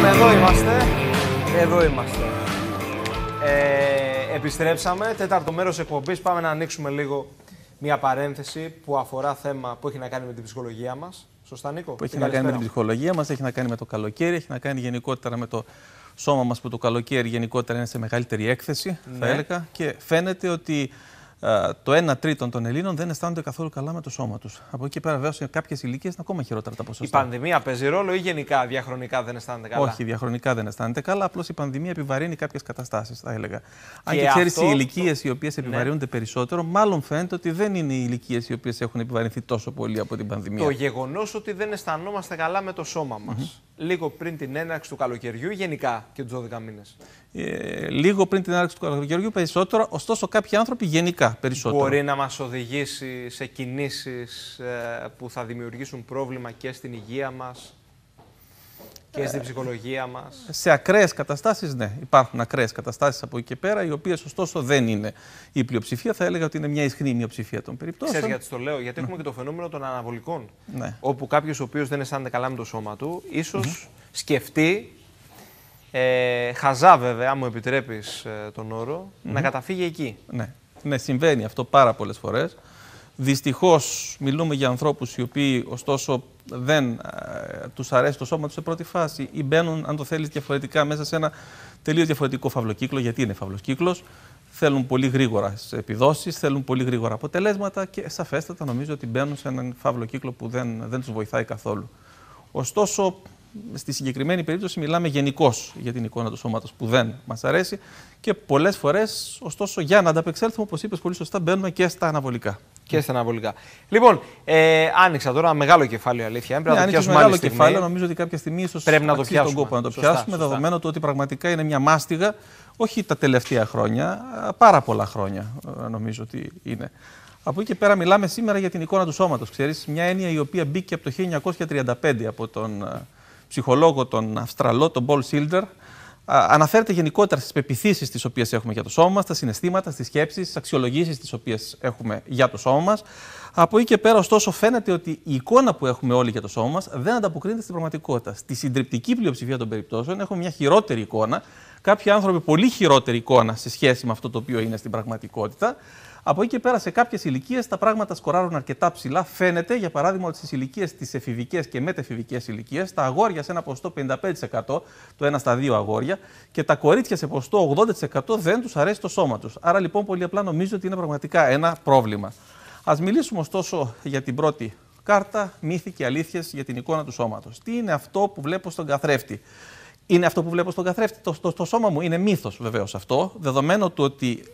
Λοιπόν, εδώ είμαστε. Εδώ είμαστε. Ε, επιστρέψαμε. Τέταρτο μέρος εκπομπής. Πάμε να ανοίξουμε λίγο μια παρένθεση που αφορά θέμα που έχει να κάνει με την ψυχολογία μας. Σωστά, Νίκο. Που έχει να κάνει με την ψυχολογία μας, έχει να κάνει με το καλοκαίρι, έχει να κάνει γενικότερα με το σώμα μας που το καλοκαίρι γενικότερα είναι σε μεγαλύτερη έκθεση, θα ναι. έλεγα. Και φαίνεται ότι ε, το 1 τρίτο των Ελλήνων δεν αισθάνονται καθόλου καλά με το σώμα τους. Από εκεί πέρα, βέβαια, σε κάποιες ηλικίες είναι ακόμα χειρότερα τα ποσοστά. Η πανδημία παίζει ρόλο ή γενικά διαχρονικά δεν αισθάνονται καλά. Όχι, διαχρονικά δεν αισθάνονται καλά. Απλώς η πανδημία επιβαρύνει κάποιες καταστάσεις, θα έλεγα. Και Αν και ξέρει, οι ηλικίες οι οποίες ναι. επιβαρύνονται περισσότερο, μάλλον φαίνεται ότι δεν είναι οι ηλικίες οι οποίες έχουν επιβαρυνθεί τόσο πολύ από την πανδημία. Το γεγονός ότι δεν αισθανόμαστε καλά με το σώμα μας λίγο πριν την έναρξη του καλοκαιριού, γενικά και τους 12 μήνες. Ε, λίγο πριν την έναρξη του καλοκαιριού περισσότερο, ωστόσο κάποιοι άνθρωποι γενικά περισσότερο. Μπορεί να μας οδηγήσει σε κινήσεις ε, που θα δημιουργήσουν πρόβλημα και στην υγεία μας και στην ψυχολογία μας. Σε ακραίες καταστάσεις, ναι. Υπάρχουν ακραίες καταστάσεις από εκεί και πέρα, οι οποίες ωστόσο δεν είναι η πλειοψηφία. Θα έλεγα ότι είναι μια ισχυρή μειοψηφία των περιπτώσεων. Ξέρεις γιατί το λέω, Γιατί έχουμε και το φαινόμενο των αναβολικών. Ναι. Όπου κάποιος ο οποίος δεν αισθάνεται καλά με το σώμα του, ίσως σκεφτεί. Ε, χαζά βέβαια, αν μου επιτρέπεις ε, τον όρο, να καταφύγει εκεί. Ναι. ναι, συμβαίνει αυτό πάρα πολλές φορές. Δυστυχώς, μιλούμε για ανθρώπους οι οποίοι ωστόσο δεν ε, τους αρέσει το σώμα τους σε πρώτη φάση ή μπαίνουν, αν το θέλεις, διαφορετικά μέσα σε ένα τελείως διαφορετικό φαυλοκύκλο, γιατί είναι φαυλοκύκλος, Θέλουν πολύ γρήγορα επιδόσεις, θέλουν πολύ γρήγορα αποτελέσματα και σαφέστατα νομίζω ότι μπαίνουν σε έναν φαυλοκύκλο που δεν, δεν τους βοηθάει καθόλου. Ωστόσο, στη συγκεκριμένη περίπτωση μιλάμε γενικώς για την εικόνα του σώματος που δεν μας αρέσει και πολλές φορές, ωστόσο, για να ανταπεξέλθουμε, όπως είπες πολύ σωστά, μπαίνουμε και στα αναβολικά και στα αναβολικά. Λοιπόν, ε, άνοιξα τώρα ένα μεγάλο κεφάλαιο αλήθεια. Πρέπει να το ναι, πιάσουμε μεγάλο κεφάλαιο. Νομίζω ότι κάποια στιγμή ίσως πρέπει να το πιάσουμε. Τον κόπο να το σωστά, πιάσουμε, σωστά. του ότι πραγματικά είναι μια μάστιγα, όχι τα τελευταία χρόνια, πάρα πολλά χρόνια νομίζω ότι είναι. Από εκεί και πέρα μιλάμε σήμερα για την εικόνα του σώματος. ξέρεις, μια έννοια η οποία μπήκε από το 1935 από τον ψυχολόγο τον Αυστραλό, τον Πολ Σίλτερ αναφέρεται γενικότερα στις πεπιθήσεις τις οποίες έχουμε για το σώμα μας, τα συναισθήματα, στις σκέψεις, στι αξιολογήσεις τις οποίες έχουμε για το σώμα μας. Από εκεί και πέρα, ωστόσο, φαίνεται ότι η εικόνα που έχουμε όλοι για το σώμα μας δεν ανταποκρίνεται στην πραγματικότητα. Στη συντριπτική πλειοψηφία των περιπτώσεων έχουμε μια χειρότερη εικόνα. Κάποιοι άνθρωποι πολύ χειρότερη εικόνα σε σχέση με αυτό το οποίο είναι στην πραγματικότητα. Από εκεί και πέρα, σε κάποιες ηλικίες τα πράγματα σκοράρουν αρκετά ψηλά. Φαίνεται, για παράδειγμα, ότι στις ηλικίες τις εφηβικές και μετεφηβικές ηλικίες, τα αγόρια σε ένα ποσοστό 55%, το ένα στα δύο αγόρια, και τα κορίτσια σε ποσοστό 80% δεν τους αρέσει το σώμα τους. Άρα λοιπόν, πολύ απλά νομίζω ότι είναι πραγματικά ένα πρόβλημα. Ας μιλήσουμε ωστόσο για την πρώτη κάρτα, μύθοι και αλήθειες για την εικόνα του σώματος. Τι είναι αυτό που βλέπω στον καθρέφτη. Είναι αυτό που βλέπω στον καθρέφτη. Το, το, σώμα μου είναι μύθος βεβαίως αυτό, δεδομένου του ότι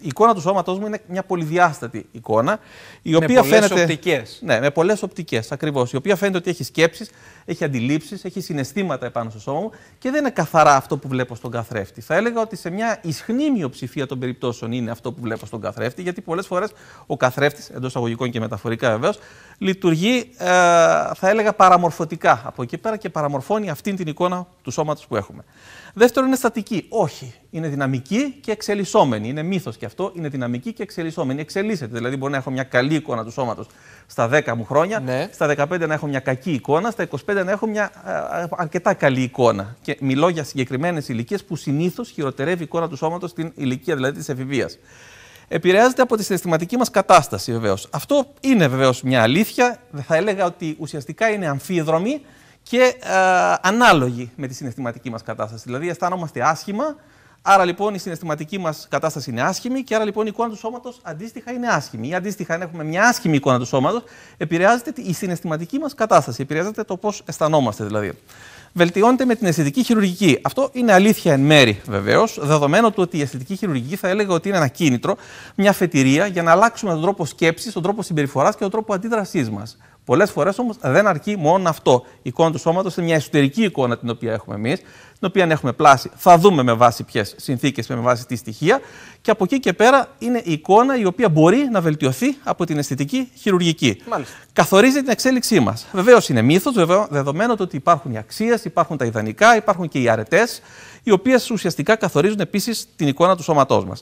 η εικόνα του σώματός μου είναι μια πολυδιάστατη εικόνα. Η οποία με πολλές φαίνεται... οπτικές. Ναι, με πολλές οπτικές, ακριβώς. Η οποία φαίνεται ότι έχει σκέψεις, έχει αντιλήψεις, έχει συναισθήματα επάνω στο σώμα μου και δεν είναι καθαρά αυτό που βλέπω στον καθρέφτη. Θα έλεγα ότι σε μια ισχνή μειοψηφία των περιπτώσεων είναι αυτό που βλέπω στον καθρέφτη, γιατί πολλές φορές ο καθρέφτης, εντός αγωγικών και μεταφορικά βεβαίως, λειτουργεί, ε, θα έλεγα, παραμορφωτικά από εκεί πέρα και παραμορφώνει αυτή την εικόνα του σώματος που έχουμε. Δεύτερο είναι στατική. Όχι είναι δυναμική και εξελισσόμενη. Είναι μύθος και αυτό, είναι δυναμική και εξελισσόμενη. Εξελίσσεται. Δηλαδή, μπορεί να έχω μια καλή εικόνα του σώματος στα 10 μου χρόνια, ναι. στα 15 να έχω μια κακή εικόνα, στα 25 να έχω μια αρκετά καλή εικόνα. Και μιλώ για συγκεκριμένες ηλικίες που συνήθως χειροτερεύει η εικόνα του σώματος στην ηλικία δηλαδή της εφηβείας. Επηρεάζεται από τη συναισθηματική μας κατάσταση βεβαίως. Αυτό είναι βεβαίως μια αλήθεια. Θα έλεγα ότι ουσιαστικά είναι αμφίδρομη και ε, ανάλογη με τη συναισθηματική μας κατάσταση. Δηλαδή αισθάνομαστε άσχημα Άρα λοιπόν η συναισθηματική μας κατάσταση είναι άσχημη και άρα λοιπόν η εικόνα του σώματος αντίστοιχα είναι άσχημη. Ή αντίστοιχα, αν έχουμε μια άσχημη εικόνα του σώματος, επηρεάζεται η συναισθηματική μας κατάσταση. Επηρεάζεται το πώς αισθανόμαστε δηλαδή. Βελτιώνεται με την αισθητική χειρουργική. Αυτό είναι αλήθεια εν μέρη βεβαίως, δεδομένου του ότι η αισθητική χειρουργική θα έλεγα ότι είναι ένα κίνητρο, μια φετηρία για να αλλάξουμε τον τρόπο σκέψης, τον τρόπο συμπεριφοράς και τον τρόπο αντίδρασής μας. Πολλές φορές όμως δεν αρκεί μόνο αυτό. Η εικόνα του σώματος είναι μια εσωτερική εικόνα την οποία έχουμε εμείς την οποία έχουμε πλάσει. Θα δούμε με βάση ποιες συνθήκες και με βάση τι στοιχεία. Και από εκεί και πέρα είναι η εικόνα η οποία μπορεί να βελτιωθεί από την αισθητική χειρουργική. Μάλιστα. Καθορίζει την εξέλιξή μας. Βεβαίως είναι μύθος, δεδομένου ότι υπάρχουν οι αξίες, υπάρχουν τα ιδανικά, υπάρχουν και οι αρετές, οι οποίες ουσιαστικά καθορίζουν επίσης την εικόνα του σώματός μας.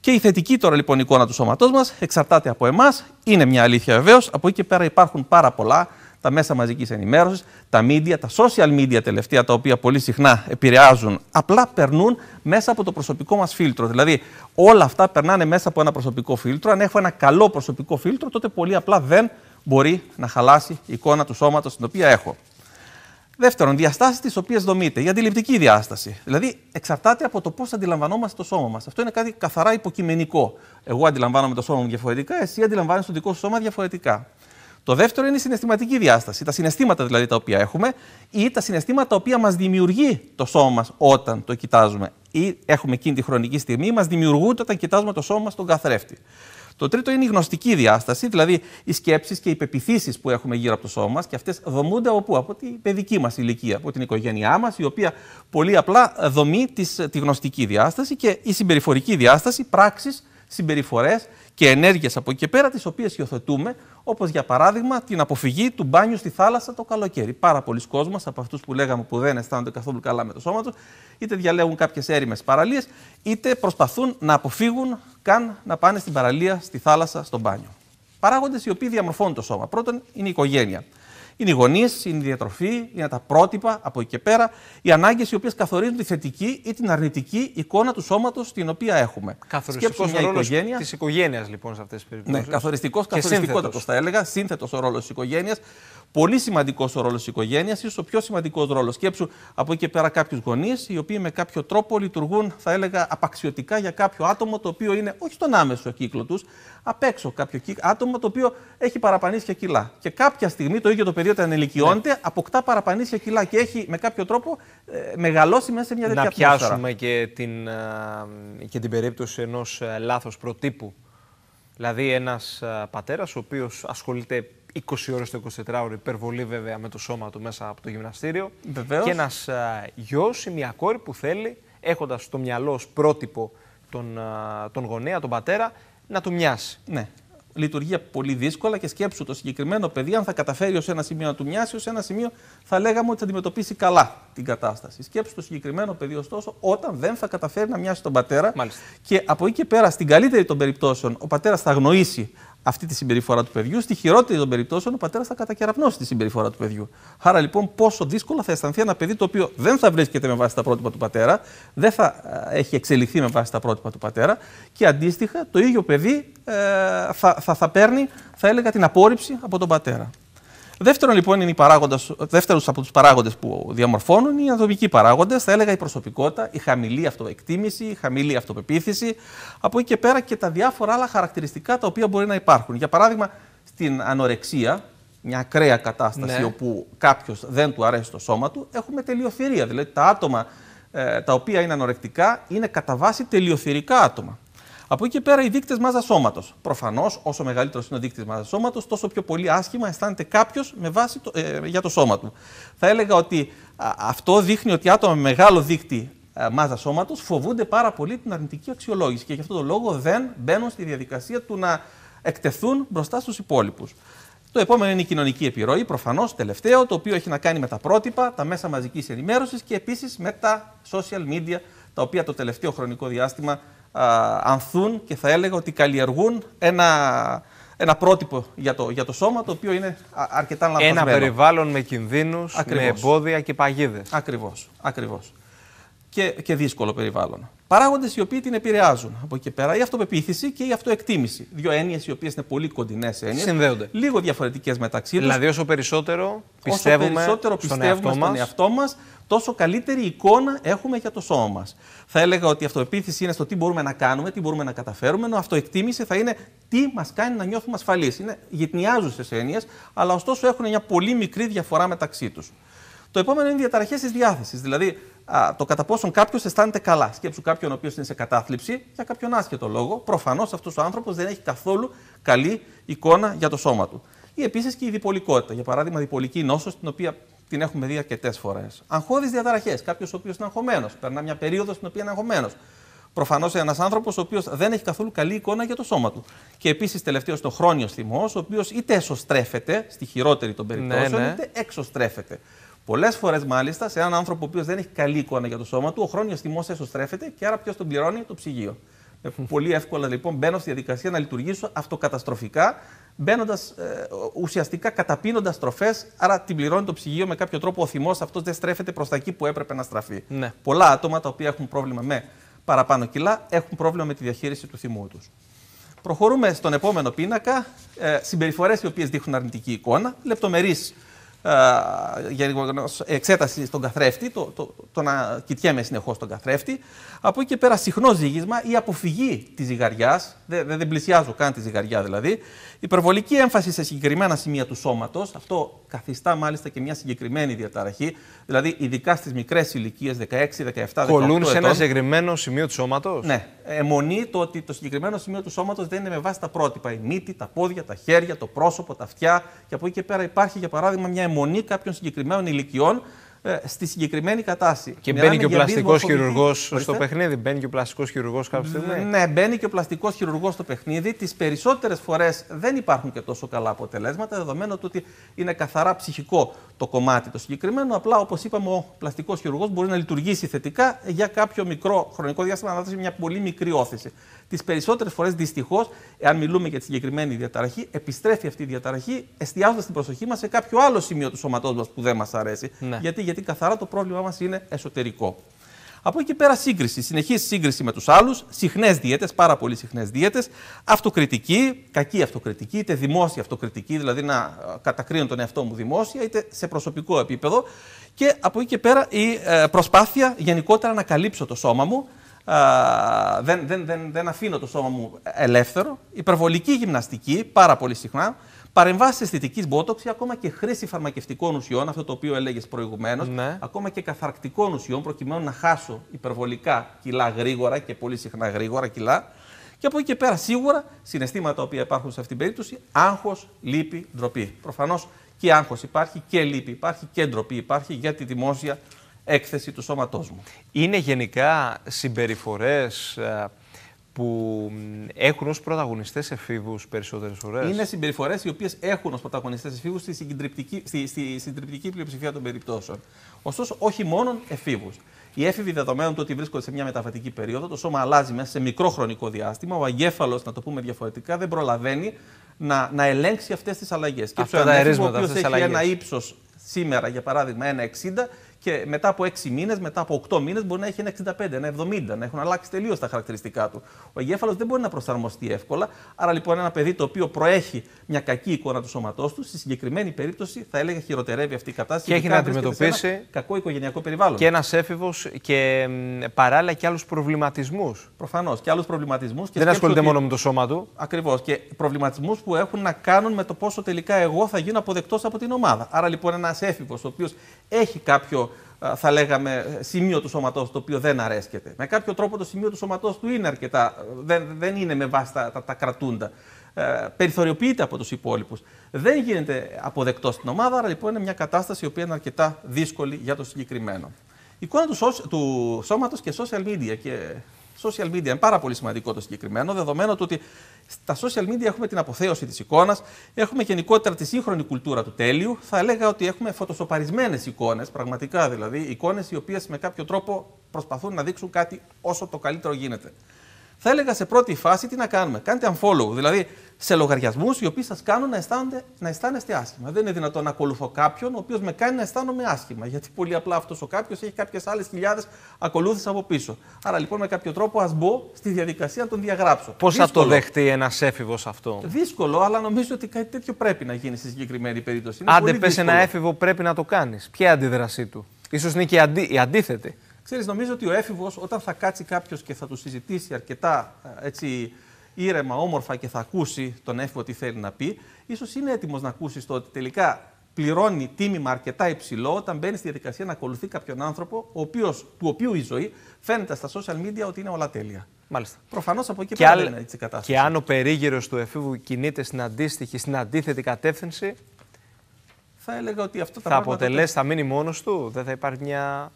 Και η θετική τώρα λοιπόν εικόνα του σώματός μας εξαρτάται από εμάς. Είναι μια αλήθεια βεβαίως. Από εκεί και πέρα υπάρχουν πάρα πολλά τα μέσα μαζικής ενημέρωσης, τα media, τα social media τελευταία, τα οποία πολύ συχνά επηρεάζουν, απλά περνούν μέσα από το προσωπικό μας φίλτρο. Δηλαδή, όλα αυτά περνάνε μέσα από ένα προσωπικό φίλτρο. Αν έχω ένα καλό προσωπικό φίλτρο, τότε πολύ απλά δεν μπορεί να χαλάσει η εικόνα του σώματος την οποία έχω. Δεύτερον, διαστάσεις τις οποίες δομείται. Η αντιληπτική διάσταση. Δηλαδή, εξαρτάται από το πώς αντιλαμβανόμαστε το σώμα μας. Αυτό είναι κάτι καθαρά υποκειμενικό. Εγώ αντιλαμβάνομαι το σώμα μου διαφορετικά, εσύ αντιλαμβάνεσαι το δικό σου σώμα διαφορετικά. Το δεύτερο είναι η συναισθηματική διάσταση, τα συναισθήματα δηλαδή τα οποία έχουμε ή τα συναισθήματα τα οποία μας δημιουργεί το σώμα μας όταν το κοιτάζουμε ή έχουμε εκείνη τη χρονική στιγμή, μας δημιουργούνται όταν κοιτάζουμε το σώμα μας στον καθρέφτη. Το τρίτο είναι η γνωστική διάσταση, δηλαδή οι σκέψεις και οι πεπιθήσεις που έχουμε γύρω από το σώμα μας και αυτές δομούνται από πού, από την παιδική μας ηλικία, από την οικογένειά μας, η οποία πολύ απλά δομεί τη γνωστική διάσταση και η συμπεριφορική διάσταση, πράξεις συμπεριφορές και ενέργειες από εκεί και πέρα, τις οποίες υιοθετούμε, όπως για παράδειγμα την αποφυγή του μπάνιου στη θάλασσα το καλοκαίρι. Πάρα πολλοί κόσμοι από αυτούς που λέγαμε που δεν αισθάνονται καθόλου καλά με το σώμα τους, είτε διαλέγουν κάποιες έρημες παραλίες, είτε προσπαθούν να αποφύγουν καν να πάνε στην παραλία, στη θάλασσα, στο μπάνιο. Παράγοντες οι οποίοι διαμορφώνουν το σώμα. Πρώτον είναι η οικογένεια. Είναι οι γονείς, είναι η διατροφή, είναι τα πρότυπα από εκεί και πέρα, οι ανάγκες οι οποίες καθορίζουν τη θετική ή την αρνητική εικόνα του σώματος την οποία έχουμε. Καθοριστικός ρόλο της οικογένειας, λοιπόν, σε αυτές τις περιπτώσει. Ναι, καθοριστικό, καθοριστικότατο θα έλεγα, σύνθετος ο ρόλος της οικογένειας, Πολύ σημαντικός ο ρόλος της οικογένειας, ίσως ο πιο σημαντικός ρόλος. Σκέψου από εκεί και πέρα κάποιους γονείς, οι οποίοι με κάποιο τρόπο λειτουργούν, θα έλεγα, απαξιωτικά για κάποιο άτομο το οποίο είναι όχι στον άμεσο κύκλο τους, απ' έξω κάποιο άτομο το οποίο έχει παραπανήσια κιλά. Και κάποια στιγμή το ίδιο το παιδί όταν ενηλικιώνεται, ναι. αποκτά παραπανήσια κιλά και έχει με κάποιο τρόπο ε, μεγαλώσει μέσα σε μια τέτοια Να πιάσουμε και την, και την περίπτωση ενός ε, λάθος προτύπου. Δηλαδή, ένας πατέρας ο οποίος ασχολείται 20 ώρες το 24ωρο, υπερβολή βέβαια με το σώμα του μέσα από το γυμναστήριο. Βεβαίως. Και ένας γιος ή μια κόρη που θέλει, έχοντας το μυαλό ως πρότυπο τον, τον γονέα, τον πατέρα, να του μοιάσει. Ναι. Λειτουργεί πολύ δύσκολα και σκέψου το συγκεκριμένο παιδί, αν θα καταφέρει ως ένα σημείο να του μοιάσει, ως ένα σημείο θα λέγαμε ότι θα αντιμετωπίσει καλά την κατάσταση. Σκέψου το συγκεκριμένο παιδί, ωστόσο, όταν δεν θα καταφέρει να μοιάσει τον πατέρα. Μάλιστα. Και από εκεί και πέρα, στην καλύτερη των περιπτώσεων, ο πατέρας θα γνωρίσει αυτή τη συμπεριφορά του παιδιού, στη χειρότερη των περιπτώσεων ο πατέρας θα κατακεραπνώσει τη συμπεριφορά του παιδιού. Άρα λοιπόν, πόσο δύσκολα θα αισθανθεί ένα παιδί το οποίο δεν θα βρίσκεται με βάση τα πρότυπα του πατέρα, δεν θα ε, έχει εξελιχθεί με βάση τα πρότυπα του πατέρα και αντίστοιχα το ίδιο παιδί ε, θα, θα, θα παίρνει, θα έλεγα, την απόρριψη από τον πατέρα. Δεύτερον, λοιπόν, είναι δεύτερος από τους παράγοντες που διαμορφώνουν είναι οι ανθρωπικοί παράγοντες. Θα έλεγα η προσωπικότητα, η χαμηλή αυτοεκτίμηση, η χαμηλή αυτοπεποίθηση. Από εκεί και πέρα και τα διάφορα άλλα χαρακτηριστικά τα οποία μπορεί να υπάρχουν. Για παράδειγμα, στην ανορεξία, μια ακραία κατάσταση ναι. όπου κάποιος δεν του αρέσει το σώμα του, έχουμε τελειοθυρία. Δηλαδή, τα άτομα ε, τα οποία είναι ανορεκτικά είναι κατά βάση τελειοθυρικά άτομα. Από εκεί και πέρα οι δείκτες μάζα σώματος. Προφανώς, όσο μεγαλύτερος είναι ο δείκτης μάζα σώματος, τόσο πιο πολύ άσχημα αισθάνεται κάποιος με βάση ε, για το σώμα του. Θα έλεγα ότι αυτό δείχνει ότι άτομα με μεγάλο δείκτη ε, μάζα σώματος φοβούνται πάρα πολύ την αρνητική αξιολόγηση και γι' αυτόν τον λόγο δεν μπαίνουν στη διαδικασία του να εκτεθούν μπροστά στους υπόλοιπους. Το επόμενο είναι η κοινωνική επιρροή, προφανώς τελευταίο, το οποίο έχει να κάνει με τα πρότυπα, τα μέσα μαζικής ενημέρωσης και επίσης με τα social media, τα οποία το τελευταίο χρονικό διάστημα ανθούν και θα έλεγα ότι καλλιεργούν ένα, ένα πρότυπο για το, για το σώμα το οποίο είναι αρκετά λαμβασμένο. Ένα περιβάλλον με κινδύνους, με εμπόδια και παγίδες. Ακριβώς. Ακριβώς και, και δύσκολο περιβάλλον. Παράγοντες οι οποίοι την επηρεάζουν από εκεί πέρα, η αυτοπεποίθηση και η αυτοεκτίμηση. Δύο έννοιες οι οποίες είναι πολύ κοντινές έννοιες. Συνδέονται. Λίγο διαφορετικές μεταξύ τους. Δηλαδή, όσο περισσότερο πιστεύουμε, περισσότερο στον πιστεύουμε εαυτό στον εαυτό μας, τόσο καλύτερη εικόνα έχουμε για το σώμα μας. Θα έλεγα ότι η αυτοπεποίθηση είναι στο τι μπορούμε να κάνουμε, τι μπορούμε να καταφέρουμε, ενώ η αυτοεκτίμηση θα είναι τι μας κάνει να νιώθουμε ασφαλείς. Είναι γυτνιάζουσες έννοιες, αλλά ωστόσο έχουν μια πολύ μικρή διαφορά μεταξύ τους. Το επόμενο είναι διαταραχές της διάθεσης. Δηλαδή, α, το κατά πόσον κάποιος αισθάνεται καλά. Σκέψου κάποιον ο οποίος είναι σε κατάθλιψη για κάποιον άσχετο λόγο. Προφανώς αυτός ο άνθρωπος δεν έχει καθόλου καλή εικόνα για το σώμα του. Ή επίσης και η διπολικότητα. Για παράδειγμα, διπολική νόσος, την οποία την έχουμε δει αρκετές φορές. Αγχώδεις διαταραχές. Κάποιος ο οποίος είναι αγχωμένος. Περνά μια περίοδος στην οποία είναι αγχωμένος. Προφανώς ένας άνθρωπος ο οποίος δεν έχει καθόλου καλή εικόνα για το σώμα του. Και επίσης τελευταίος το χρόνιο θυμός, ο οποίος είτε εσωστρέφεται, στη χειρότερη των ναι, περιπτώσεων, ναι, ναι. είτε εξωστρέφεται. Πολλές φορές, μάλιστα, σε έναν άνθρωπο που δεν έχει καλή εικόνα για το σώμα του, ο χρόνιος τιμό στρέφεται και άρα ποιος τον πληρώνει, το ψυγείο. Ε, πολύ εύκολα λοιπόν μπαίνω στη διαδικασία να λειτουργήσω αυτοκαταστροφικά, μπαίνοντας ε, ουσιαστικά καταπίνοντας τροφές. Άρα την πληρώνει το ψυγείο με κάποιο τρόπο. Ο θυμός αυτός δεν στρέφεται προς τα εκεί που έπρεπε να στραφεί. Ναι. Πολλά άτομα τα οποία έχουν πρόβλημα με παραπάνω κιλά έχουν πρόβλημα με τη διαχείριση του θυμού τους. Προχωρούμε στον επόμενο πίνακα. Ε, Συμπεριφορές οι οποίες δείχνουν αρνητική εικόνα. Λεπτομερείς για εξέταση στον καθρέφτη, το, το, το να κοιτιέμαι συνεχώς στον καθρέφτη. Από εκεί και πέρα, συχνό ζύγισμα ή αποφυγή της ζυγαριάς, δεν, δεν πλησιάζω καν τη ζυγαριά δηλαδή. Υπερβολική έμφαση σε συγκεκριμένα σημεία του σώματος, αυτό καθιστά μάλιστα και μια συγκεκριμένη διαταραχή, δηλαδή ειδικά στις μικρές ηλικίες 16, 17, 18. Κολλούν σε ένα συγκεκριμένο σημείο του σώματος. Ναι, αιμονή το ότι το συγκεκριμένο σημείο του σώματος δεν είναι με βάση τα πρότυπα. Η μύτη, τα πόδια, τα χέρια, το πρόσωπο, τα αυτιά. Και από εκεί και πέρα υπάρχει, για παράδειγμα, μια αιμονή κάποιων συγκεκριμένων ηλικιών ε, στη συγκεκριμένη κατάσταση. Και μπαίνει και ο πλαστικό χειρουργός στο παιχνίδι. Μπαίνει και ο πλαστικός χειρουργός κάποια στιγμή. Ναι, μπαίνει και ο πλαστικός χειρουργός στο παιχνίδι. Τις περισσότερες φορές δεν υπάρχουν και τόσο καλά αποτελέσματα, δεδομένου ότι είναι καθαρά ψυχικό το κομμάτι το συγκεκριμένο. Απλά, όπως είπαμε, ο πλαστικός χειρουργός μπορεί να λειτουργήσει θετικά για κάποιο μικρό χρονικό διάστημα, να δώσει μια πολύ μικρή όθηση τις περισσότερες φορές δυστυχώς, εάν μιλούμε για τη συγκεκριμένη διαταραχή, επιστρέφει αυτή η διαταραχή εστιάζοντας την προσοχή μας σε κάποιο άλλο σημείο του σώματός μας που δεν μας αρέσει. Ναι. Γιατί, γιατί καθαρά το πρόβλημά μας είναι εσωτερικό. Από εκεί πέρα σύγκριση, συνεχής σύγκριση με τους άλλους, συχνές δίαιτε, πάρα πολύ συχνές δίαιτε, αυτοκριτική, κακή αυτοκριτική, είτε δημόσια αυτοκριτική, δηλαδή να ε, κατακρίνω τον εαυτό μου δημόσια, είτε σε προσωπικό επίπεδο. Και από εκεί και πέρα η ε, προσπάθεια γενικότερα να καλύψω το σώμα μου, δεν, δεν, δεν, δεν αφήνω το σώμα μου ελεύθερο. Υπερβολική γυμναστική, πάρα πολύ συχνά. Παρεμβάσεις αισθητικής μπότοξη, ακόμα και χρήση φαρμακευτικών ουσιών, αυτό το οποίο έλεγες προηγουμένως, ναι. ακόμα και καθαρκτικών ουσιών, προκειμένου να χάσω υπερβολικά κιλά γρήγορα και πολύ συχνά γρήγορα κιλά. Και από εκεί και πέρα, σίγουρα συναισθήματα τα οποία υπάρχουν σε αυτήν την περίπτωση, άγχος, λύπη, ντροπή. Προφανώς και άγχος υπάρχει και λύπη υπάρχει και ντροπή υπάρχει για τη δημόσια έκθεση του σώματός μου. Είναι γενικά συμπεριφορές ε, που έχουν ως πρωταγωνιστές εφήβους περισσότερες φορές. Είναι συμπεριφορές οι οποίες έχουν ως πρωταγωνιστές εφήβους στη συντριπτική, στη, στη συντριπτική πλειοψηφία των περιπτώσεων. Ωστόσο, όχι μόνο εφήβους. Οι έφηβοι, δεδομένου του ότι βρίσκονται σε μια μεταβατική περίοδο, το σώμα αλλάζει μέσα σε μικρό χρονικό διάστημα. Ο αγέφαλος να το πούμε διαφορετικά, δεν προλαβαίνει να, να ελέγξει αυτές τις αλλαγές. Και ο οποίο έχει αλλαγές. ένα ύψος σήμερα, για παράδειγμα, 1,60, και μετά από 6 μήνες, μετά από 8 μήνες μπορεί να έχει ένα 65, ένα 70, να έχουν αλλάξει τελείως τα χαρακτηριστικά του. Ο εγκέφαλος δεν μπορεί να προσαρμοστεί εύκολα. Άρα λοιπόν ένα παιδί το οποίο προέχει μια κακή εικόνα του σώματός του, στη συγκεκριμένη περίπτωση θα έλεγα χειροτερεύει αυτή η κατάσταση και έχει να αντιμετωπίσει κακό οικογενειακό περιβάλλον. Και ένας έφηβος και παράλληλα και άλλους προβληματισμούς. Προφανώς και άλλους προβληματισμούς. Δεν ασχολείται ότι... μόνο με το σώμα του. Ακριβώς. Και προβληματισμούς που έχουν να κάνουν με το πόσο τελικά εγώ θα γίνω αποδεκτός από την ομάδα. Άρα λοιπόν ένας έφηβος ο οποίος έχει κάποιο θα λέγαμε, σημείο του σώματός το οποίο δεν αρέσκεται. Με κάποιο τρόπο το σημείο του σώματός του είναι αρκετά. Δεν, δεν είναι με βάση τα, τα, κρατούντα. Ε, περιθωριοποιείται από τους υπόλοιπους. Δεν γίνεται αποδεκτό στην ομάδα, αλλά λοιπόν είναι μια κατάσταση η οποία είναι αρκετά δύσκολη για το συγκεκριμένο. Η εικόνα του, του σώματος και social media και social media. Είναι πάρα πολύ σημαντικό το συγκεκριμένο, δεδομένου ότι στα social media έχουμε την αποθέωση της εικόνας, έχουμε γενικότερα τη σύγχρονη κουλτούρα του τέλειου. Θα έλεγα ότι έχουμε φωτοσοπαρισμένες εικόνες, πραγματικά δηλαδή, εικόνες οι οποίες με κάποιο τρόπο προσπαθούν να δείξουν κάτι όσο το καλύτερο γίνεται θα έλεγα σε πρώτη φάση τι να κάνουμε. Κάντε unfollow, δηλαδή σε λογαριασμούς οι οποίοι σας κάνουν να, να αισθάνεστε άσχημα. Δεν είναι δυνατόν να ακολουθώ κάποιον ο οποίος με κάνει να αισθάνομαι άσχημα. Γιατί πολύ απλά αυτός ο κάποιος έχει κάποιες άλλες χιλιάδες ακολούθησε από πίσω. Άρα λοιπόν με κάποιο τρόπο ας μπω στη διαδικασία να τον διαγράψω. Πώς θα το δεχτεί ένας έφηβος αυτό. Δύσκολο, αλλά νομίζω ότι κάτι τέτοιο πρέπει να γίνει σε συγκεκριμένη περίπτωση. Αν δεν πε ένα έφηβο πρέπει να το κάνεις. Ποια αντίδρασή του. σω είναι και η αντίθετη. Ξέρεις, νομίζω ότι ο έφηβος όταν θα κάτσει κάποιος και θα του συζητήσει αρκετά ε, έτσι, ήρεμα, όμορφα και θα ακούσει τον έφηβο τι θέλει να πει, ίσως είναι έτοιμος να ακούσει το ότι τελικά πληρώνει τίμημα αρκετά υψηλό όταν μπαίνει στη διαδικασία να ακολουθεί κάποιον άνθρωπο, ο οποίος, του οποίου η ζωή φαίνεται στα social media ότι είναι όλα τέλεια. Μάλιστα. Προφανώς από εκεί και πέρα είναι έτσι η κατάσταση. Και αν ο περίγυρος του εφήβου κινείται στην αντίστοιχη, στην αντίθετη κατεύθυνση. Θα έλεγα ότι αυτό θα, θα αποτελέσει, θα μείνει μόνος του, δεν θα υπάρχει μια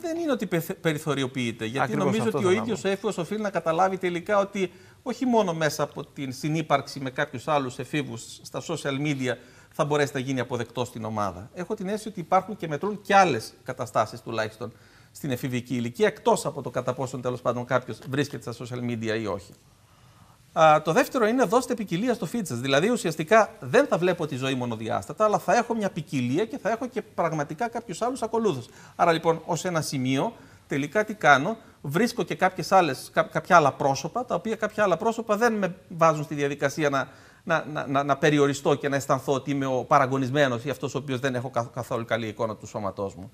δεν είναι ότι περιθωριοποιείται. Γιατί νομίζω ότι ο ίδιο ο έφηβο οφείλει να καταλάβει τελικά ότι όχι μόνο μέσα από την συνύπαρξη με κάποιους άλλους εφήβους στα social media θα μπορέσει να γίνει αποδεκτό στην ομάδα. Έχω την αίσθηση ότι υπάρχουν και μετρούν και άλλες καταστάσεις τουλάχιστον στην εφηβική ηλικία, εκτός από το κατά πόσον τέλος πάντων κάποιος βρίσκεται στα social media ή όχι. Α, το δεύτερο είναι δώστε ποικιλία στο feed Δηλαδή ουσιαστικά δεν θα βλέπω τη ζωή μονοδιάστατα, αλλά θα έχω μια ποικιλία και θα έχω και πραγματικά κάποιους άλλους ακολούθους. Άρα λοιπόν ως ένα σημείο τελικά τι κάνω, βρίσκω και κάποιες άλλες, κά, κάποια άλλα πρόσωπα, τα οποία κάποια άλλα πρόσωπα δεν με βάζουν στη διαδικασία να, να, να, να, περιοριστώ και να αισθανθώ ότι είμαι ο παραγωνισμένος ή αυτός ο οποίος δεν έχω καθόλου καλή εικόνα του σώματός μου.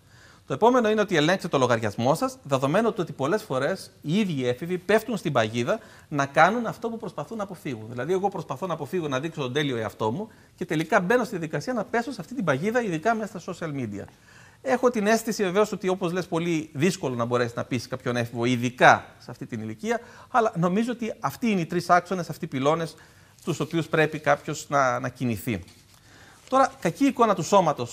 Το επόμενο είναι ότι ελέγξτε το λογαριασμό σας, δεδομένου ότι πολλές φορές οι ίδιοι έφηβοι πέφτουν στην παγίδα να κάνουν αυτό που προσπαθούν να αποφύγουν. Δηλαδή, εγώ προσπαθώ να αποφύγω να δείξω τον τέλειο εαυτό μου και τελικά μπαίνω στη δικασία να πέσω σε αυτή την παγίδα, ειδικά μέσα στα social media. Έχω την αίσθηση βεβαίως ότι, όπως λες, πολύ δύσκολο να μπορέσει να πείσει κάποιον έφηβο, ειδικά σε αυτή την ηλικία, αλλά νομίζω ότι αυτοί είναι οι τρεις άξονες, αυτοί οι πυλώνες του οποίους πρέπει κάποιος να, να κινηθεί. Τώρα, κακή εικόνα του σώματος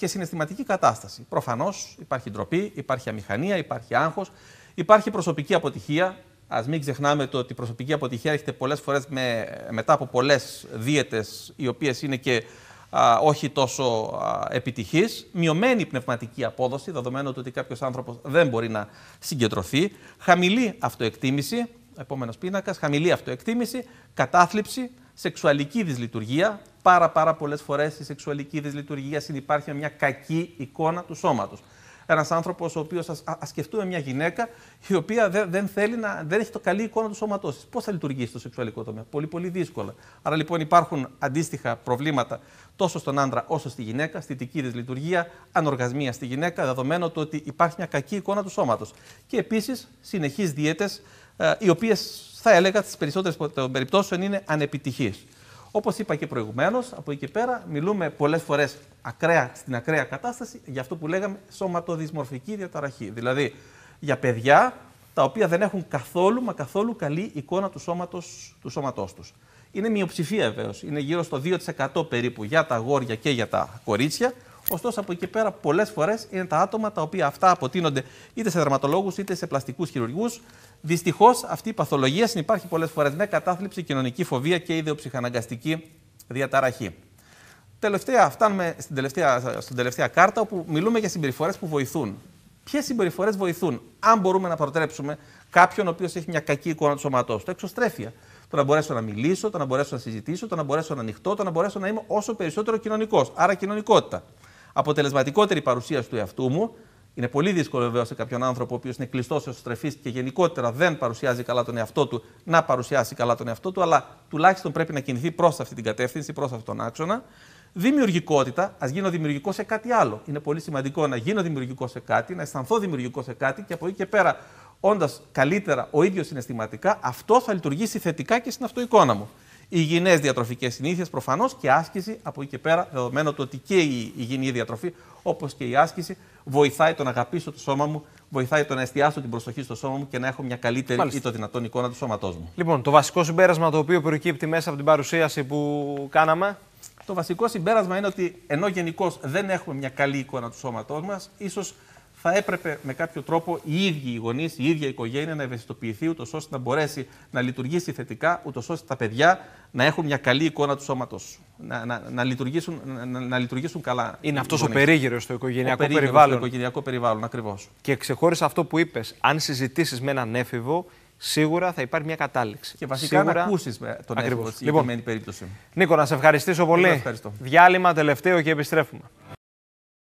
και συναισθηματική κατάσταση. Προφανώς υπάρχει ντροπή, υπάρχει αμηχανία, υπάρχει άγχος, υπάρχει προσωπική αποτυχία. Ας μην ξεχνάμε το ότι η προσωπική αποτυχία έρχεται πολλές φορές με, μετά από πολλές δίαιτες, οι οποίες είναι και α, όχι τόσο επιτυχείς. Μειωμένη πνευματική απόδοση, δεδομένου ότι κάποιος άνθρωπος δεν μπορεί να συγκεντρωθεί. Χαμηλή αυτοεκτίμηση, επόμενος πίνακας, χαμηλή αυτοεκτίμηση, κατάθλιψη, σεξουαλική δυσλειτουργία, πάρα, πάρα πολλές φορές η σεξουαλική δυσλειτουργία συνεπάρχει μια κακή εικόνα του σώματος. Ένας άνθρωπος, ο οποίος, ας σκεφτούμε μια γυναίκα, η οποία δεν, θέλει να, δεν έχει το καλή εικόνα του σώματός της. Πώς θα λειτουργήσει στο σεξουαλικό τομέα, Πολύ, πολύ δύσκολα. Άρα λοιπόν υπάρχουν αντίστοιχα προβλήματα τόσο στον άντρα όσο στη γυναίκα, τη δυσλειτουργία, ανοργασμία στη γυναίκα, δεδομένο το ότι υπάρχει μια κακή εικόνα του σώματος. Και επίσης συνεχείς δίαιτε, ε, οι οποίες θα έλεγα στις περισσότερες περιπτώσει είναι ανεπιτυχεί. Όπως είπα και προηγουμένως, από εκεί και πέρα μιλούμε πολλές φορές στην ακραία κατάσταση για αυτό που λέγαμε σωματοδυσμορφική διαταραχή. Δηλαδή για παιδιά τα οποία δεν έχουν καθόλου μα καθόλου καλή εικόνα του σώματος, του σώματός τους. Είναι μειοψηφία βεβαίως. Είναι γύρω στο 2% περίπου για τα αγόρια και για τα κορίτσια. Ωστόσο, από εκεί πέρα, πολλές φορές είναι τα άτομα τα οποία αυτά αποτείνονται είτε σε δραματολόγους είτε σε πλαστικούς χειρουργούς. Δυστυχώς, αυτή η παθολογία συνεπάρχει πολλές φορές με κατάθλιψη, κοινωνική φοβία και ιδεοψυχαναγκαστική διαταραχή. Τελευταία, φτάνουμε στην τελευταία, στην τελευταία κάρτα, όπου μιλούμε για συμπεριφορές που βοηθούν. Ποιες συμπεριφορές βοηθούν, αν μπορούμε να προτρέψουμε κάποιον ο οποίος έχει μια κακή εικόνα του σώματός του. Εξωστρέφεια. Το να μπορέσω να μιλήσω, το να μπορέσω να συζητήσω, το να μπορέσω να ανοιχτώ, το να μπορέσω να είμαι όσο περισσότερο κοινωνικός. Άρα κοινωνικότητα αποτελεσματικότερη παρουσίαση του εαυτού μου. Είναι πολύ δύσκολο βέβαια, σε κάποιον άνθρωπο ο οποίος είναι κλειστός, εσωστρεφή και γενικότερα δεν παρουσιάζει καλά τον εαυτό του να παρουσιάσει καλά τον εαυτό του, αλλά τουλάχιστον πρέπει να κινηθεί προς αυτή την κατεύθυνση, προς αυτόν τον άξονα. Δημιουργικότητα, ας γίνω δημιουργικός σε κάτι άλλο. Είναι πολύ σημαντικό να γίνω δημιουργικός σε κάτι, να αισθανθώ δημιουργικός σε κάτι και από εκεί και πέρα, όντας καλύτερα ο ίδιος συναισθηματικά, αυτό θα λειτουργήσει θετικά και στην αυτοεικόνα μου υγιεινές διατροφικές συνήθειες προφανώς και άσκηση από εκεί και πέρα, δεδομένου ότι και η υγιεινή διατροφή, όπως και η άσκηση, βοηθάει το να αγαπήσω το σώμα μου, βοηθάει το να εστιάσω την προσοχή στο σώμα μου και να έχω μια καλύτερη Μάλιστα. ή το δυνατόν εικόνα του σώματός μου. Λοιπόν, το βασικό συμπέρασμα το οποίο προκύπτει μέσα από την παρουσίαση που κάναμε. Το βασικό συμπέρασμα είναι ότι ενώ γενικώς δεν έχουμε μια καλή εικόνα του σώματός μας, ίσως θα έπρεπε με κάποιο τρόπο οι ίδιοι οι γονείς, η ίδια η οικογένεια να ευαισθητοποιηθεί, ούτως ώστε να μπορέσει να λειτουργήσει θετικά, ούτως ώστε τα παιδιά να έχουν μια καλή εικόνα του σώματο. Να, να, να, λειτουργήσουν, να, να λειτουργήσουν καλά. Είναι αυτός ο περίγυρος στο οικογενειακό περιβάλλον. Στο οικογενειακό περιβάλλον, ακριβώς. Και ξεχώρισε αυτό που είπες, αν συζητήσεις με έναν έφηβο, σίγουρα θα υπάρχει μια κατάληξη. Και βασικά σίγουρα... να ακούσει τον έφηβο στην λοιπόν, περίπτωση. Νίκο, να σε ευχαριστήσω πολύ. Διάλειμμα τελευταίο και επιστρέφουμε.